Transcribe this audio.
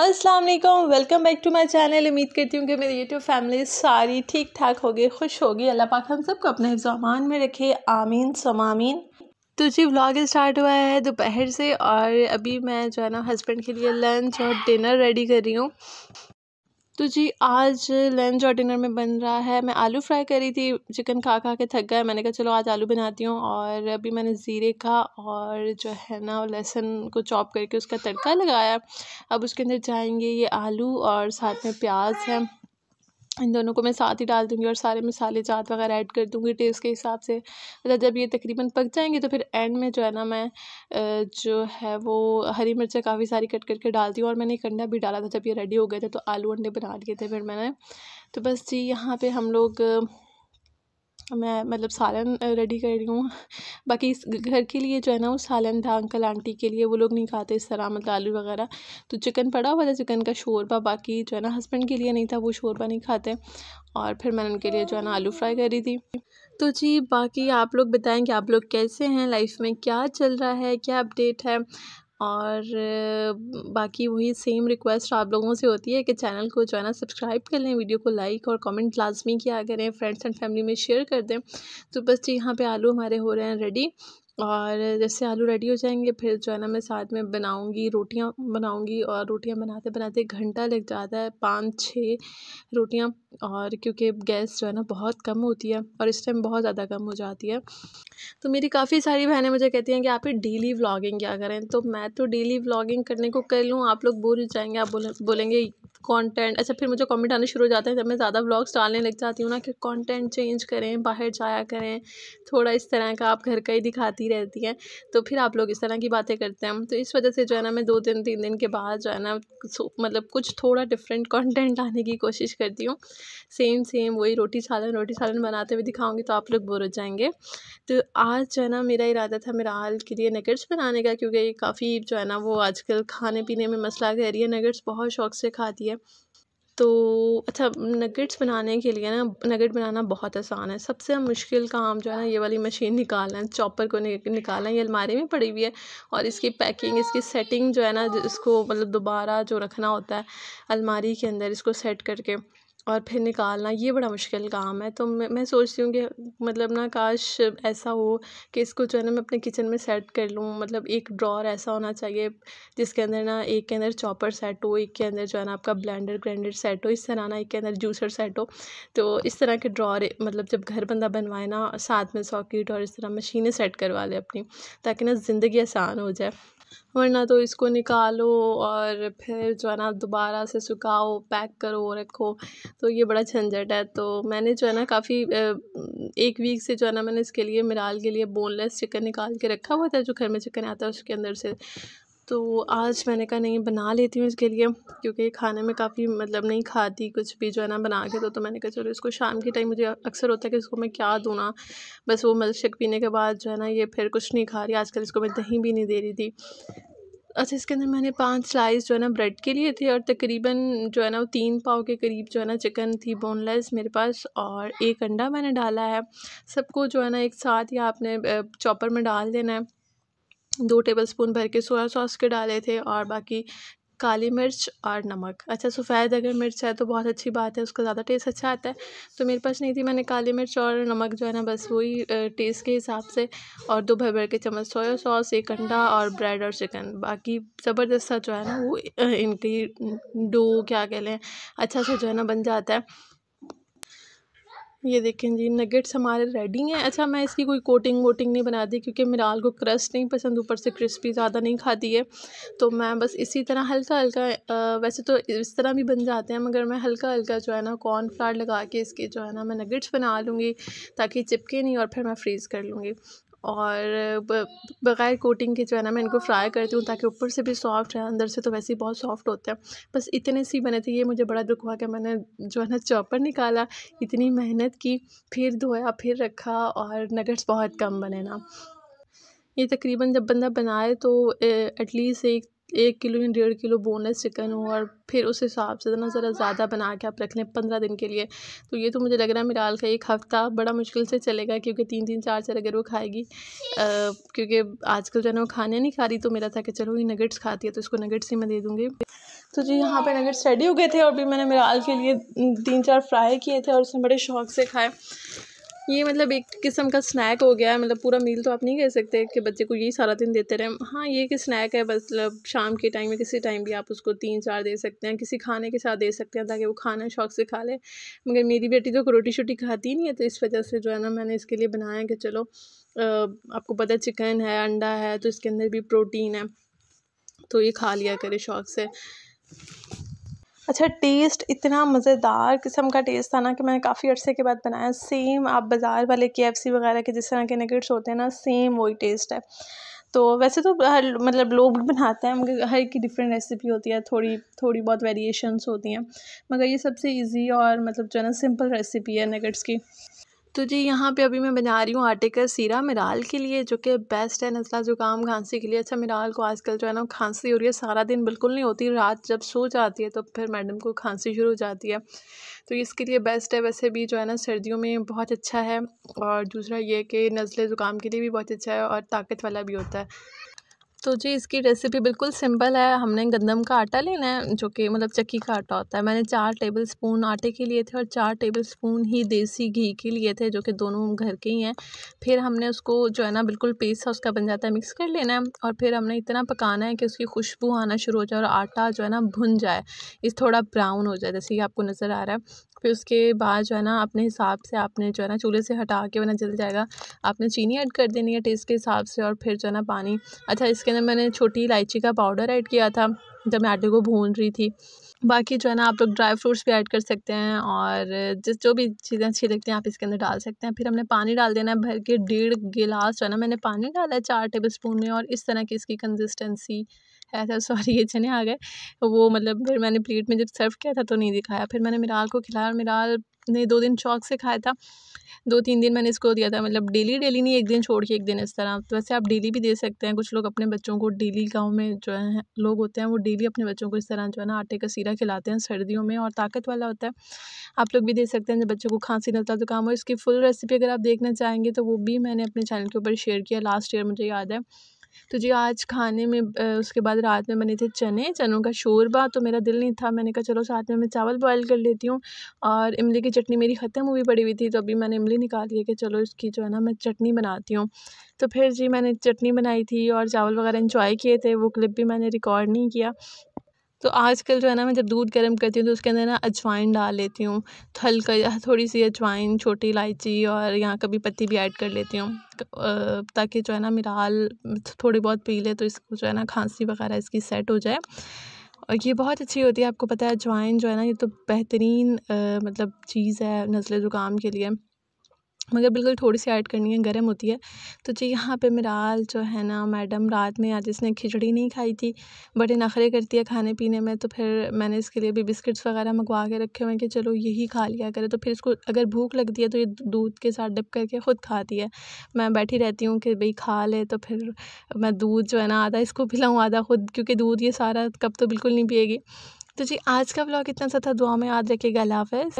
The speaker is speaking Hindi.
अस्सलाम वालेकुम welcome back to my channel उम्मीद करती हूँ कि मेरी यूट्यूब फैमिली सारी ठीक ठाक होगी खुश होगी अल्लाह पाक हम सबको अपने जमान में रखे आमीन समामीन तो जी व्लॉग स्टार्ट हुआ है दोपहर से और अभी मैं जो है ना हस्बैंड के लिए लंच और डिनर रेडी कर रही हूँ तो जी आज लंच और डिनर में बन रहा है मैं आलू फ्राई करी थी चिकन खा खा के थक गया मैंने कहा चलो आज आलू बनाती हूँ और अभी मैंने ज़ीरे का और जो है ना लहसुन को चॉप करके उसका तड़का लगाया अब उसके अंदर जाएंगे ये आलू और साथ में प्याज है इन दोनों को मैं साथ ही डाल दूँगी और सारे मसाले जात वगैरह ऐड कर दूँगी टेस्ट के हिसाब से मतलब जब ये तकरीबन पक जाएंगे तो फिर एंड में जो है ना मैं जो है वो हरी मिर्चें काफ़ी सारी कट करके डालती हूँ और मैंने एक अंडा भी डाला था जब ये रेडी हो गए थे तो आलू अंडे बना लिए थे फिर मैंने तो बस जी यहाँ पे हम लोग मैं मतलब सालन रेडी कर रही हूँ बाकी इस घर के लिए जो है ना वो सालन था अंकल आंटी के लिए वो लोग नहीं खाते इस तरह मतलब आलू वगैरह तो चिकन पड़ा हुआ था चिकन का शोरबा बाकी जो है ना हस्बैंड के लिए नहीं था वो शोरबा नहीं खाते और फिर मैंने उनके लिए जो है ना आलू फ्राई करी थी तो जी बाकी आप लोग बताएँ कि आप लोग कैसे हैं लाइफ में क्या चल रहा है क्या अपडेट है और बाकी वही सेम रिक्वेस्ट आप लोगों से होती है कि चैनल को जो है ना सब्सक्राइब कर लें वीडियो को लाइक और कमेंट लाजमी किया करें फ्रेंड्स एंड फैमिली में शेयर कर दें तो बस जी यहाँ पे आलू हमारे हो रहे हैं रेडी और जैसे आलू रेडी हो जाएंगे फिर जो है ना मैं साथ में बनाऊँगी रोटियाँ बनाऊँगी और रोटियाँ बनाते बनाते घंटा लग जाता है पाँच छः रोटियाँ और क्योंकि गैस जो है ना बहुत कम होती है और इस टाइम बहुत ज़्यादा कम हो जाती है तो मेरी काफ़ी सारी बहनें मुझे कहती हैं कि आप ही डेली व्लॉगिंग क्या करें तो मैं तो डेली व्लॉगिंग करने को कर लूँ आप लोग बोल जाएंगे आप बोलेंगे कंटेंट अच्छा फिर मुझे कमेंट आने शुरू हो जाते हैं जब मैं ज़्यादा ब्लॉग्स डालने लग जाती हूँ ना कि कंटेंट चेंज करें बाहर जाया करें थोड़ा इस तरह का आप घर का ही दिखाती रहती हैं तो फिर आप लोग इस तरह की बातें करते हैं तो इस वजह से जो है ना मैं दो दिन तीन दिन के बाद जो है ना मतलब कुछ थोड़ा डिफरेंट कॉन्टेंट आने की कोशिश करती हूँ सेम सेम वही रोटी सालन रोटी सालन बनाते हुए दिखाऊँगी तो आप लोग बोर हो जाएंगे तो आज जो है ना मेरा इरादा था मेरा हाल के लिए नगेट्स बनाने का क्योंकि काफ़ी जो है ना वो आजकल खाने पीने में मसला कह रही है नगेट्स बहुत शौक से खाती है है तो अच्छा नगेट्स बनाने के लिए ना नगेट बनाना बहुत आसान है सबसे मुश्किल काम जो है ना ये वाली मशीन निकालना है चॉपर को निकालना है ये अलमारी में पड़ी हुई है और इसकी पैकिंग इसकी सेटिंग जो है ना इसको मतलब दोबारा जो रखना होता है अलमारी के अंदर इसको सेट करके और फिर निकालना ये बड़ा मुश्किल काम है तो मैं मैं सोचती हूँ कि मतलब ना काश ऐसा हो कि इसको जो है ना मैं अपने किचन में सेट कर लूँ मतलब एक ड्रॉर ऐसा होना चाहिए जिसके अंदर ना एक के अंदर चॉपर सेट हो एक के अंदर जो है ना आपका ब्लेंडर ग्राइंडर सेट हो इस तरह ना एक के अंदर जूसर सेट हो तो इस तरह के ड्रॉर मतलब जब घर बंदा बनवाए ना साथ में सॉकेट और इस तरह मशीनें सेट करवा लें अपनी ताकि ना ज़िंदगी आसान हो जाए वरना तो इसको निकालो और फिर जो है ना दोबारा से सुखाओ पैक करो रखो तो ये बड़ा झंझट है तो मैंने जो है ना काफ़ी एक वीक से जो है ना मैंने इसके लिए मिराल के लिए बोनलेस चिकन निकाल के रखा हुआ था जो घर में चिकन आता है उसके अंदर से तो आज मैंने कहा नहीं बना लेती हूँ इसके लिए क्योंकि खाने में काफ़ी मतलब नहीं खाती कुछ भी जो है ना बना के तो तो मैंने कहा चलो इसको शाम के टाइम मुझे अक्सर होता है कि इसको मैं क्या दूँ ना बस वो मल शेक पीने के बाद जो है ना ये फिर कुछ नहीं खा रही आजकल इसको मैं दही भी नहीं दे रही थी अच्छा इसके अंदर मैंने पांच स्लाइस जो है ना ब्रेड के लिए थे और तकरीबन जो है ना वो तीन पाव के करीब जो है ना चिकन थी बोनलेस मेरे पास और एक अंडा मैंने डाला है सबको जो है ना एक साथ ही आपने चॉपर में डाल देना है दो टेबलस्पून भर के सोया सॉस के डाले थे और बाकी काली मिर्च और नमक अच्छा सफ़ेद अगर मिर्च है तो बहुत अच्छी बात है उसका ज़्यादा टेस्ट अच्छा आता है तो मेरे पास नहीं थी मैंने काली मिर्च और नमक जो है ना बस वही टेस्ट के हिसाब से और दो भर भर के चम्मच सोया सॉस एक अंडा और ब्रेड और चिकन बाकी ज़बरदस्त सा जो है ना वो इनकी डो क्या कह लें अच्छा सा जो है ना बन जाता है ये देखें जी नगेट्स हमारे रेडी हैं अच्छा मैं इसकी कोई कोटिंग वोटिंग नहीं बनाती क्योंकि मिराल को क्रस्ट नहीं पसंद ऊपर से क्रिस्पी ज़्यादा नहीं खाती है तो मैं बस इसी तरह हल्का हल्का वैसे तो इस तरह भी बन जाते हैं मगर मैं हल्का हल्का जो है ना कॉर्नफ्लावर लगा के इसके जो है ना मैं नगेट्स बना लूँगी ताकि चिपके नहीं और फिर मैं फ्रीज़ कर लूँगी और बग़ैर कोटिंग के जो है ना मैं इनको फ्राई करती हूँ ताकि ऊपर से भी सॉफ्ट है अंदर से तो वैसे ही बहुत सॉफ्ट होते हैं बस इतने सी बने थे ये मुझे बड़ा दुख हुआ कि मैंने जो है ना चॉपर निकाला इतनी मेहनत की फिर धोया फिर रखा और नगेट्स बहुत कम बने ना ये तकरीबन जब बंदा बनाए तो एटलीस्ट एक एक किलो या डेढ़ किलो बोनलेस चिकन हो और फिर उस हिसाब से ना ज़रा ज़्यादा बना के आप रख लें पंद्रह दिन के लिए तो ये तो मुझे लग रहा है मेरा का एक हफ़्ता बड़ा मुश्किल से चलेगा क्योंकि तीन तीन चार चार अगर वो खाएगी क्योंकि आजकल जो है ना वो खाने नहीं खा रही तो मेरा था कि चलो ये नगेट्स खाती है तो इसको नगेट्स ही मैं दे दूँगी तो जी यहाँ पर नगेट्स रेडी हो गए थे और भी मैंने मिराल के लिए तीन चार फ्राई किए थे और उसने बड़े शौक से खाए ये मतलब एक किस्म का स्नैक हो गया है मतलब पूरा मील तो आप नहीं कह सकते कि बच्चे को यही सारा दिन देते रहें हाँ ये कि स्नैक है बस मतलब शाम के टाइम में किसी टाइम भी आप उसको तीन चार दे सकते हैं किसी खाने के साथ दे सकते हैं ताकि वो खाना शौक से खा ले मगर मेरी बेटी तो रोटी शोटी खाती नहीं है तो इस वजह से जो है ना मैंने इसके लिए बनाया कि चलो आपको पता चिकन है अंडा है तो इसके अंदर भी प्रोटीन है तो ये खा लिया करे शौक से अच्छा टेस्ट इतना मज़ेदार किस्म का टेस्ट था ना कि मैंने काफ़ी अर्से के बाद बनाया सेम आप बाज़ार वाले के वगैरह के जिस तरह के नगेट्स होते हैं ना सेम वही टेस्ट है तो वैसे तो हर मतलब लोग भी बनाते हैं मगर हर एक की डिफरेंट रेसिपी होती है थोड़ी थोड़ी बहुत वेरिएशंस होती हैं मगर ये सबसे इजी और मतलब जो है ना सिंपल रेसिपी है नगेट्स की तो जी यहाँ पे अभी मैं बना रही हूँ आटे का सीरा मिराल के लिए जो कि बेस्ट है नज़ला ज़ुकाम खांसी के लिए अच्छा मिराल को आजकल जो है ना खांसी हो रही है सारा दिन बिल्कुल नहीं होती रात जब सो जाती है तो फिर मैडम को खांसी शुरू हो जाती है तो इसके लिए बेस्ट है वैसे भी जो है ना सर्दियों में बहुत अच्छा है और दूसरा ये कि नज़ले ज़ुकाम के लिए भी बहुत अच्छा है और ताकत वाला भी होता है तो जी इसकी रेसिपी बिल्कुल सिंपल है हमने गंदम का आटा लेना है जो कि मतलब चक्की का आटा होता है मैंने चार टेबल स्पून आटे के लिए थे और चार टेबल स्पून ही देसी घी के लिए थे जो कि दोनों घर के ही हैं फिर हमने उसको जो है ना बिल्कुल पेस्ट सा उसका बन जाता है मिक्स कर लेना है और फिर हमने इतना पकाना है कि उसकी खुशबू आना शुरू हो जाए और आटा जो है ना भुन जाए इस थोड़ा ब्राउन हो जाए जैसे कि आपको नज़र आ रहा है फिर उसके बाद जो है ना अपने हिसाब से आपने जो है ना चूल्हे से हटा के वरना जल जाएगा आपने चीनी ऐड कर देनी है टेस्ट के हिसाब से और फिर जो है ना पानी अच्छा इसके अंदर मैंने छोटी इलायची का पाउडर ऐड किया था जब मैं आटे को भून रही थी बाकी जो है ना आप लोग ड्राई फ्रूट्स भी ऐड कर सकते हैं और जिस जो भी चीज़ें अच्छी लगती हैं आप इसके अंदर डाल सकते हैं फिर हमने पानी डाल देना है भर के डेढ़ गिलास जो है ना मैंने पानी डाला है चार टेबल स्पून में और इस तरह की इसकी कंसिस्टेंसी ऐसा सॉरी ये चने आ गए वो मतलब फिर मैंने प्लेट में जब सर्व किया था तो नहीं दिखाया फिर मैंने मिराल को खिलाया और मिराल ने दो दिन चौक से खाया था दो तीन दिन मैंने इसको दिया था मतलब डेली डेली नहीं एक दिन छोड़ के एक दिन इस तरह तो वैसे आप डेली भी दे सकते हैं कुछ लोग अपने बच्चों को डेली गाँव में जो है लोग होते हैं वो डेली अपने बच्चों को इस तरह जो है ना आटे का सीरा खिलाते हैं सर्दियों में और ताकत वाला होता है आप लोग भी दे सकते हैं जब बच्चों को खांसी तो काम हो इसकी फुल रेसिपी अगर आप देखना चाहेंगे तो वो भी मैंने अपने चैनल के ऊपर शेयर किया लास्ट ईयर मुझे याद है तो जी आज खाने में उसके बाद रात में बने थे चने चनों का शोरबा तो मेरा दिल नहीं था मैंने कहा चलो साथ में मैं चावल बॉयल कर लेती हूँ और इमली की चटनी मेरी ख़त्म हुई पड़ी हुई थी तो अभी मैंने इमली निकाली है कि चलो इसकी जो है ना मैं चटनी बनाती हूँ तो फिर जी मैंने चटनी बनाई थी और चावल वगैरह इंजॉय किए थे वो क्लिप भी मैंने रिकॉर्ड नहीं किया तो आजकल जो है ना मैं जब दूध गर्म करती हूँ तो उसके अंदर ना अजवाइन डाल लेती हूँ हल्का थोड़ी सी अजवाइन छोटी इलायची और यहाँ कभी पत्ती भी ऐड कर लेती हूँ ताकि जो है ना मिराल थोड़ी बहुत पी ले तो इसको जो है ना खांसी वगैरह इसकी सेट हो जाए और ये बहुत अच्छी होती है आपको पता है अजवाइन जो है ना ये तो बेहतरीन मतलब चीज़ है नज़ले ज़ुकाम के लिए मगर बिल्कुल थोड़ी सी ऐड करनी है गर्म होती है तो जी यहाँ पे मिराल जो है ना मैडम रात में आज इसने खिचड़ी नहीं खाई थी बड़े नखरे करती है खाने पीने में तो फिर मैंने इसके लिए भी बिस्किट्स वगैरह मंगवा के रखे हुए हैं कि चलो यही खा लिया करे तो फिर इसको अगर भूख लगती है तो ये दूध के साथ डिप करके ख़ुद खाती है मैं बैठी रहती हूँ कि भाई खा ले तो फिर मैं दूध जो है ना आधा इसको पिलाऊँ आधा खुद क्योंकि दूध ये सारा कप तो बिल्कुल नहीं पिएगी तो जी आज का ब्लॉग इतना सा था दुआ में याद रखिएगा अल्लाह